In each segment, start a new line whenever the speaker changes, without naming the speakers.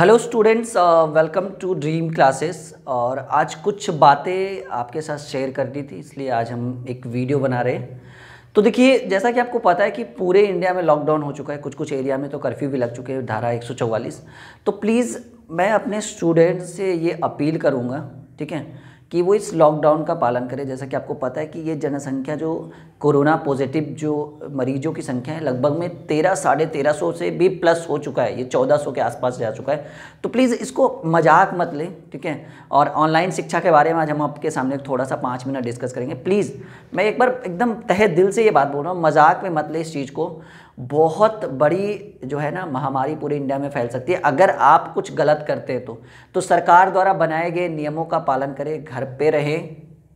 hello students welcome to dream classes और आज कुछ बातें आपके साथ शेयर करनी थी इसलिए आज हम एक वीडियो बना रहे हैं तो देखिए जैसा कि आपको पता है कि पूरे इंडिया में लॉकडाउन हो चुका है कुछ कुछ एरिया में तो कर्फ्यू भी लग चुके हैं धारा 144 तो प्लीज़ मैं अपने स्टूडेंट से ये अपील करूँगा ठीक है कि वो इस लॉकडाउन का पालन करें जैसा कि आपको पता है कि ये जनसंख्या जो कोरोना पॉजिटिव जो मरीजों की संख्या है लगभग में तेरह साढ़े तेरह सौ से भी प्लस हो चुका है ये चौदह सौ के आसपास जा चुका है तो प्लीज़ इसको मजाक मत लें ठीक है और ऑनलाइन शिक्षा के बारे में आज हम आपके सामने थोड़ा सा पाँच मिनट डिस्कस करेंगे प्लीज़ मैं एक बार एकदम तहे दिल से ये बात बोल रहा हूँ मजाक में मत लें इस चीज़ को बहुत बड़ी जो है ना महामारी पूरे इंडिया में फैल सकती है अगर आप कुछ गलत करते हैं तो तो सरकार द्वारा बनाए गए नियमों का पालन करें घर पे रहें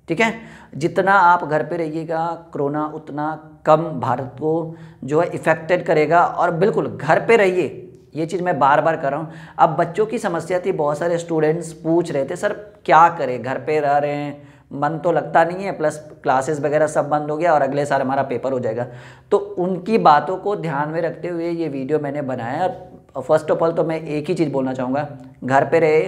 ठीक है जितना आप घर पे रहिएगा कोरोना उतना कम भारत को जो है इफ़ेक्टेड करेगा और बिल्कुल घर पे रहिए ये चीज़ मैं बार बार कर रहा हूँ अब बच्चों की समस्या थी बहुत सारे स्टूडेंट्स पूछ रहे थे सर क्या करें घर पे रह रहे हैं मन तो लगता नहीं है प्लस क्लासेस वगैरह सब बंद हो गया और अगले साल हमारा पेपर हो जाएगा तो उनकी बातों को ध्यान में रखते हुए ये वीडियो मैंने बनाया और फर्स्ट ऑफ ऑल तो मैं एक ही चीज़ बोलना चाहूँगा घर पे रहे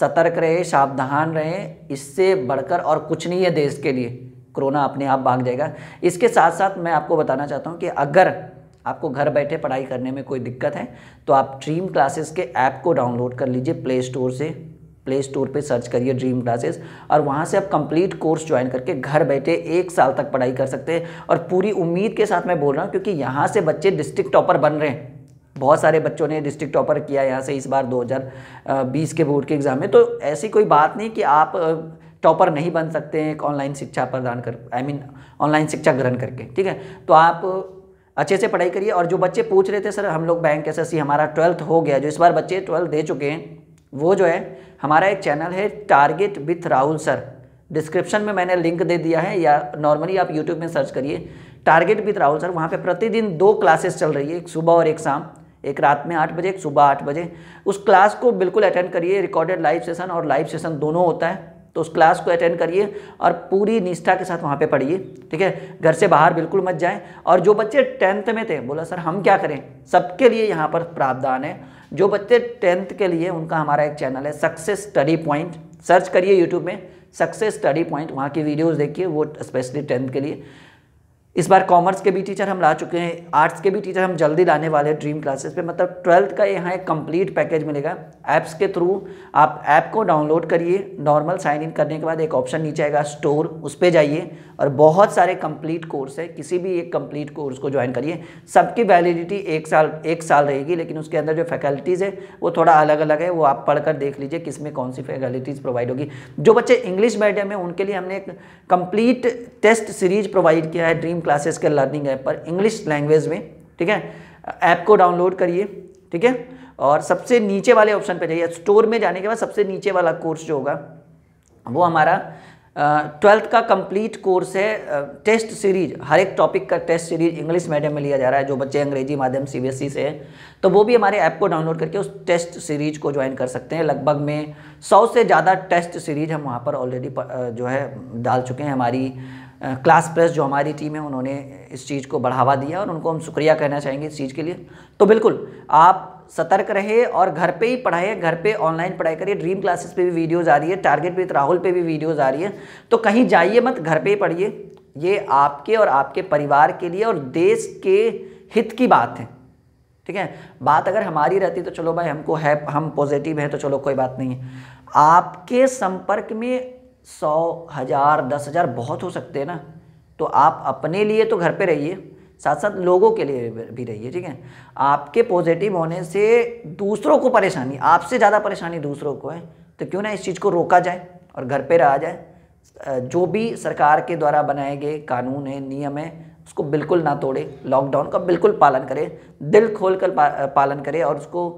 सतर्क रहे सावधान रहे इससे बढ़कर और कुछ नहीं है देश के लिए कोरोना अपने आप भाग जाएगा इसके साथ साथ मैं आपको बताना चाहता हूँ कि अगर आपको घर बैठे पढ़ाई करने में कोई दिक्कत है तो आप ड्रीम क्लासेस के ऐप को डाउनलोड कर लीजिए प्ले स्टोर से प्ले स्टोर पे सर्च करिए ड्रीम क्लासेस और वहाँ से आप कंप्लीट कोर्स ज्वाइन करके घर बैठे एक साल तक पढ़ाई कर सकते हैं और पूरी उम्मीद के साथ मैं बोल रहा हूँ क्योंकि यहाँ से बच्चे डिस्ट्रिक्ट टॉपर बन रहे हैं बहुत सारे बच्चों ने डिस्ट्रिक्ट टॉपर किया यहाँ से इस बार 2020 के बोर्ड के एग्ज़ाम में तो ऐसी कोई बात नहीं कि आप टॉपर नहीं बन सकते हैं एक ऑनलाइन शिक्षा प्रदान कर I I mean mean, online शिक्षा ग्रहण करके ठीक है तो आप अच्छे से पढ़ाई करिए और जो बच्चे पूछ रहे थे सर हम लोग बैंक एस हमारा ट्वेल्थ हो गया जो इस बार बच्चे ट्वेल्थ दे चुके हैं वो जो है हमारा एक चैनल है target with Rahul sir description में मैंने लिंक दे दिया है या नॉर्मली आप यूट्यूब में सर्च करिए टारगेट विथ राहुल सर वहाँ पे प्रतिदिन दो क्लासेस चल रही है एक सुबह और एक शाम एक रात में आठ बजे एक सुबह आठ बजे उस क्लास को बिल्कुल अटेंड करिए रिकॉर्डेड लाइव सेशन और लाइव सेशन दोनों होता है तो उस क्लास को अटेंड करिए और पूरी निष्ठा के साथ वहाँ पे पढ़िए ठीक है घर से बाहर बिल्कुल मत जाएं और जो बच्चे टेंथ में थे बोला सर हम क्या करें सबके लिए यहाँ पर प्रावधान है जो बच्चे टेंथ के लिए उनका हमारा एक चैनल है सक्सेस स्टडी पॉइंट सर्च करिए यूट्यूब में सक्सेस स्टडी पॉइंट वहाँ की वीडियोस देखिए वो स्पेशली टेंथ के लिए इस बार कॉमर्स के भी टीचर हम ला चुके हैं आर्ट्स के भी टीचर हम जल्दी लाने वाले हैं ड्रीम क्लासेस पे मतलब ट्वेल्थ का यहाँ एक कंप्लीट पैकेज मिलेगा ऐप्स के थ्रू आप ऐप को डाउनलोड करिए नॉर्मल साइन इन करने के बाद एक ऑप्शन नीचे आएगा स्टोर उस पर जाइए और बहुत सारे कंप्लीट कोर्स है किसी भी एक कंप्लीट कोर्स को ज्वाइन करिए सबकी वैलिडिटी एक साल एक साल रहेगी लेकिन उसके अंदर जो फैकल्टीज़ है वो थोड़ा अलग अलग है वो आप पढ़कर देख लीजिए किस में कौन सी फैकल्टीज़ प्रोवाइड होगी जो बच्चे इंग्लिश मीडियम है उनके लिए हमने एक कंप्लीट टेस्ट सीरीज प्रोवाइड किया है ड्रीम क्लासेस के लर्निंग ऐप पर इंग्लिश लैंग्वेज में ठीक है ऐप को डाउनलोड करिए ठीक है और सबसे नीचे वाले ऑप्शन पे जाइए स्टोर में जाने के बाद सबसे नीचे वाला कोर्स जो होगा वो हमारा ट्वेल्थ का कंप्लीट कोर्स है टेस्ट सीरीज हर एक टॉपिक का टेस्ट सीरीज इंग्लिश मीडियम में लिया जा रहा है जो बच्चे अंग्रेजी माध्यम सीबीएसई से हैं तो वो भी हमारे ऐप को डाउनलोड करके उस टेस्ट सीरीज को ज्वाइन कर सकते हैं लगभग में सौ से ज़्यादा टेस्ट सीरीज हम वहाँ पर ऑलरेडी जो है डाल चुके हैं हमारी क्लास प्रेस जो हमारी टीम है उन्होंने इस चीज़ को बढ़ावा दिया और उनको हम शुक्रिया कहना चाहेंगे इस चीज़ के लिए तो बिल्कुल आप सतर्क रहे और घर पे ही पढ़ाए घर पे ऑनलाइन पढ़ाई करिए ड्रीम क्लासेस पे भी वीडियोज़ आ रही है टारगेट विथ राहुल पे भी वीडियोज़ आ रही है तो कहीं जाइए मत घर पे ही पढ़िए ये आपके और आपके परिवार के लिए और देश के हित की बात है ठीक है बात अगर हमारी रहती तो चलो भाई हमको है हम पॉजिटिव हैं तो चलो कोई बात नहीं है आपके संपर्क में सौ हज़ार दस हज़ार बहुत हो सकते हैं ना तो आप अपने लिए तो घर पे रहिए साथ साथ लोगों के लिए भी रहिए ठीक है आपके पॉजिटिव होने से दूसरों को परेशानी आपसे ज़्यादा परेशानी दूसरों को है तो क्यों ना इस चीज़ को रोका जाए और घर पे रहा जाए जो भी सरकार के द्वारा बनाए गए कानून है नियम है उसको बिल्कुल ना तोड़े लॉकडाउन का बिल्कुल पालन करे दिल खोल कर पालन करे और उसको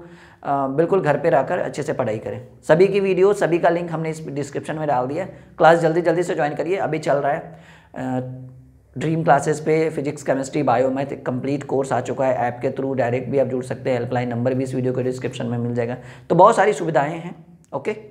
बिल्कुल घर पे रहकर अच्छे से पढ़ाई करें सभी की वीडियो सभी का लिंक हमने इस डिस्क्रिप्शन में डाल दिया क्लास जल्दी जल्दी से ज्वाइन करिए अभी चल रहा है ड्रीम क्लासेस पे फिजिक्स केमिस्ट्री बायोमैथ एक कंप्लीट कोर्स आ चुका है ऐप के थ्रू डायरेक्ट भी आप जुड़ सकते हैं हेल्पलाइन नंबर भी इस वीडियो के डिस्क्रिप्शन में मिल जाएगा तो बहुत सारी सुविधाएँ हैं ओके